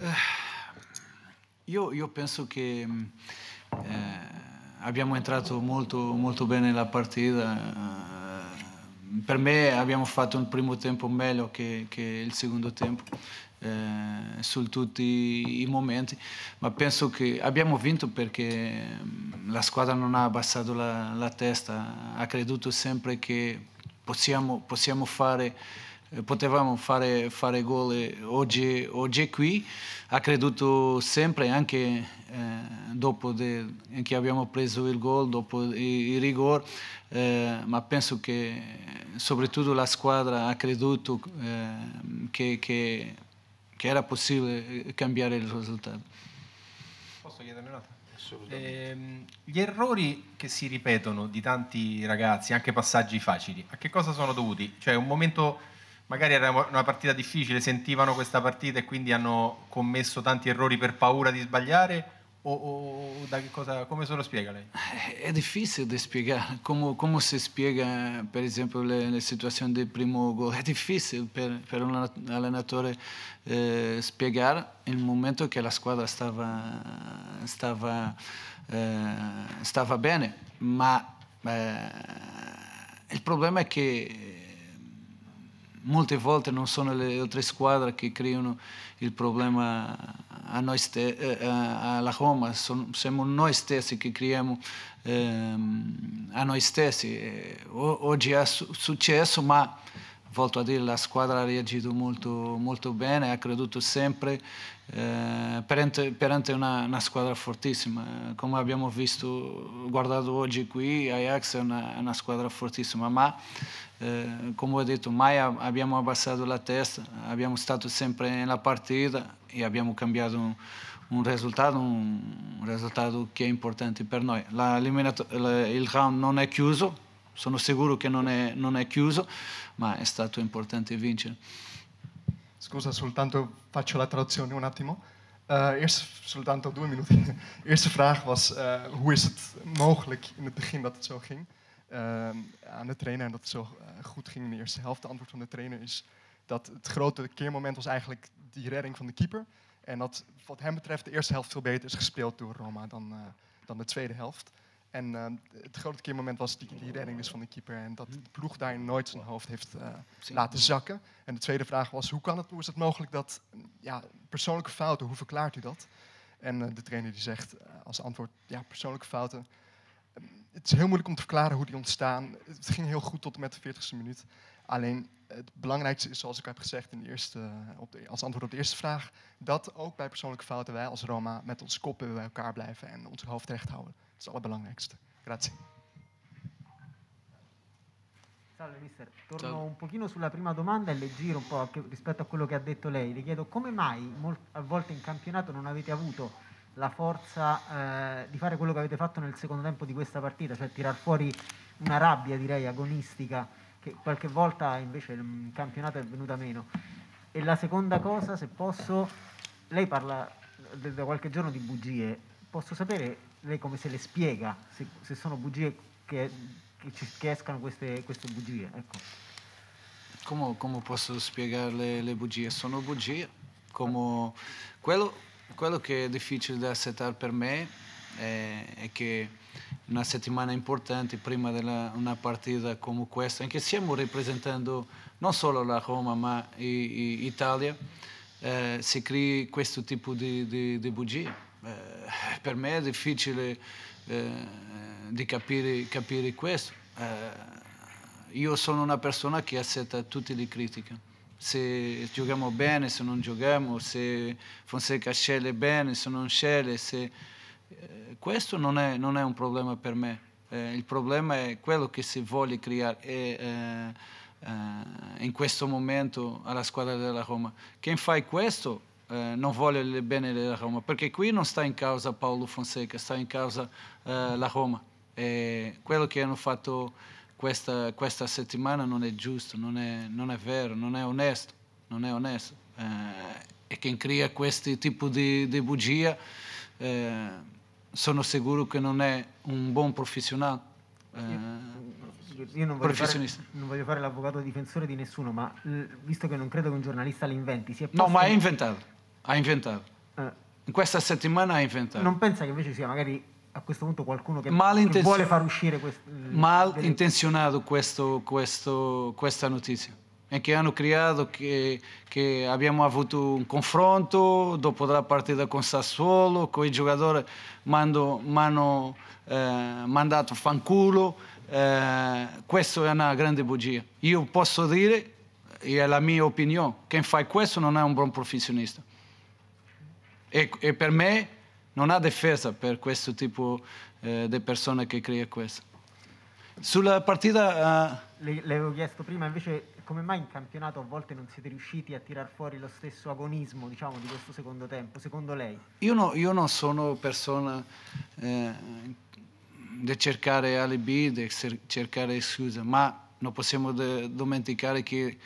Eh, io, io penso che eh, abbiamo entrato molto, molto bene la partita eh, per me abbiamo fatto un primo tempo meglio che, che il secondo tempo eh, su tutti i momenti ma penso che abbiamo vinto perché mm, la squadra non ha abbassato la, la testa ha creduto sempre che possiamo, possiamo fare potevamo fare, fare gol oggi, oggi qui. Ha creduto sempre, anche eh, dopo de, che abbiamo preso il gol, dopo il, rigore, eh, ma penso che soprattutto la squadra ha creduto eh, che, che, che, era possibile cambiare il risultato. Posso chiederne un'altra? Eh, gli errori che si ripetono di tanti ragazzi, anche passaggi facili, a che cosa sono dovuti? Cioè un momento magari era una partita difficile, sentivano questa partita e quindi hanno commesso tanti errori per paura di sbagliare? O, o, da che cosa, come se lo spiega lei? Eh, è difficile da spiegare, come, come, si spiega per esempio le, le, situazioni del primo gol, è difficile per, per un allenatore eh, spiegare il momento che la squadra stava, stava, eh, stava bene, ma eh, il problema è che molte volte non sono le altre squadre che creano il problema a noi ste- eh, eh, a, alla Roma, sono, siamo noi stessi che creiamo ehm, a noi stessi. Eh, o- oggi è su- successo, ma volto a dire la squadra ha reagito molto, molto bene, ha creduto sempre, eh, Perente, Perente è una, una, squadra fortissima, come abbiamo visto, guardato oggi qui, Ajax è una, una squadra fortissima, ma eh, come ho detto mai abbiamo abbassato la testa, abbiamo stato sempre nella partita e abbiamo cambiato un, un risultato, un, un risultato che è importante per noi. La, il round non è chiuso, sono dat che non è, non è chiuso, ma è stato importante vincere. Scusa, soltanto faccio la traduzione un attimo. Uh, eerst, soltanto due De eerste vraag was, eh, hoe is het mogelijk in het begin dat het zo ging? Eh, aan de trainer en dat het zo goed ging in de eerste helft. De antwoord van de trainer is dat het grote keermoment was eigenlijk die redding van de keeper. En dat wat hem betreft de eerste helft veel beter is gespeeld door Roma dan, dan de tweede helft. En eh, het grote keermoment was die, redding dus van de keeper. En dat de ploeg daar nooit zijn hoofd heeft eh, laten zakken. En de tweede vraag was, hoe, kan het, hoe is het mogelijk dat... Ja, persoonlijke fouten, hoe verklaart u dat? En eh, de trainer die zegt als antwoord, ja, persoonlijke fouten... het is heel moeilijk om te verklaren hoe die ontstaan. Het ging heel goed tot en met de 40ste minuut. Alleen het belangrijkste is, zoals ik heb gezegd in de eerste, eh, op de, als antwoord op de eerste vraag, dat ook bij persoonlijke fouten wij als Roma met ons koppen bij elkaar blijven en ons hoofd recht houden. Dat is het allerbelangrijkste. Grazie. Salve mister, torno Salve. un pochino sulla prima domanda e le giro un po' rispetto a quello che ha detto lei. Le chiedo come mai a volte in campionato non avete avuto la forza eh, di fare quello che avete fatto nel secondo tempo di questa partita, cioè tirar fuori una rabbia direi agonistica che qualche volta invece il campionato è venuta meno. E la seconda cosa, se posso, lei parla da qualche giorno di bugie, posso sapere lei come se le spiega, se, se sono bugie che, che, ci, che escano queste, queste bugie? Ecco. Come, come, posso spiegare le, le bugie? Sono bugie, come quello, quello, che è difficile da accettare per me è, è che una settimana importante prima di una partita come questa, in cui stiamo rappresentando non solo la Roma ma l'Italia, eh, si crea questo tipo di, di, di bugie. Eh, per me è difficile eh, di capire, capire questo. Eh, io sono una persona che accetta tutte le critiche se giochiamo bene, se non giochiamo, se Fonseca sceglie bene, se non sceglie, se eh, questo non è, non è, un problema per me. Eh, il problema è quello che si vuole creare e, eh, eh, in questo momento alla squadra della Roma. Chi fa questo non vuole il bene della Roma, perché qui non sta in causa Paolo Fonseca, sta in causa la Roma. E quello che hanno fatto questa, questa settimana non è giusto, non è, non è, vero, non è onesto, non è onesto. Eh, e chi crea questo tipo di, di bugia eh, sono sicuro che non è un buon professionale. Io, io non, voglio fare, non voglio, fare, l'avvocato difensore di nessuno, ma visto che non credo che un giornalista l'inventi, si è posto... No, ma ha inventato, ha inventato. Eh. In questa settimana ha inventato. Non pensa che invece sia magari a questo punto qualcuno che, che vuole far uscire questo... Mal intenzionato questo, questo, questa notizia e che hanno creato che, che, abbiamo avuto un confronto dopo la partita con Sassuolo, con i giocatori mi hanno eh, mandato fanculo. Eh, questa è una grande bugia. Io posso dire, e è la mia opinione, che chi fa questo non è un buon professionista. E, e, per me non ha difesa per questo tipo eh, di persone che crea questo. Sulla partita... Eh... Le, le avevo chiesto prima invece come mai in campionato a volte non siete riusciti a tirar fuori lo stesso agonismo diciamo, di questo secondo tempo, secondo lei? Io, no, io non sono persona eh, di cercare alibi, di cercare scuse, ma non possiamo dimenticare che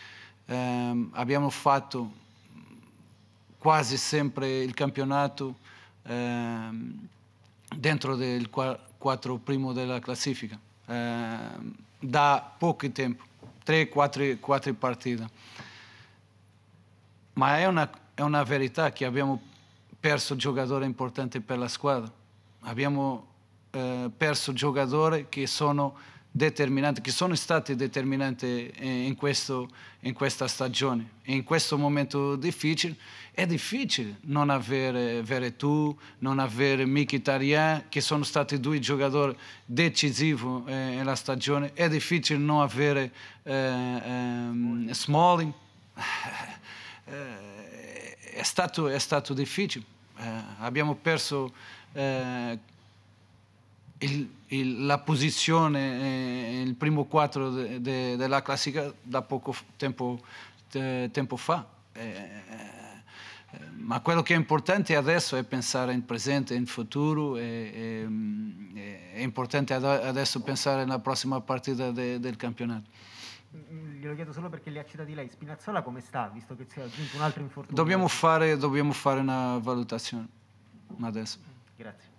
eh, abbiamo fatto quasi sempre il campionato eh, dentro del qu quattro primo della classifica, ehm, da poco tempo tre, quattro, quattro partite. Ma è una, è una verità che abbiamo perso giocatori importanti per la squadra. Abbiamo eh, perso giocatori che sono determinante, che sono stati determinanti eh, in, questo, in questa stagione. In questo momento difficile è difficile non avere Veretù, non avere Mkhitaryan, che sono stati due giocatori decisivi eh, nella stagione. È difficile non avere eh, ehm, eh, Smalling. È stato, è stato difficile. Eh, abbiamo perso eh, il, il, la posizione, eh, il primo 4 de, de, della classica da poco tempo, te, tempo fa. Eh, eh, ma quello che è importante adesso è pensare in presente, in futuro, e, e, è importante adesso pensare alla prossima partita de, del campionato. Glielo chiedo solo perché le ha citati lei. Spinazzola come sta, visto che si è aggiunto un altro infortunio? Dobbiamo fare, dobbiamo fare una valutazione adesso. Grazie.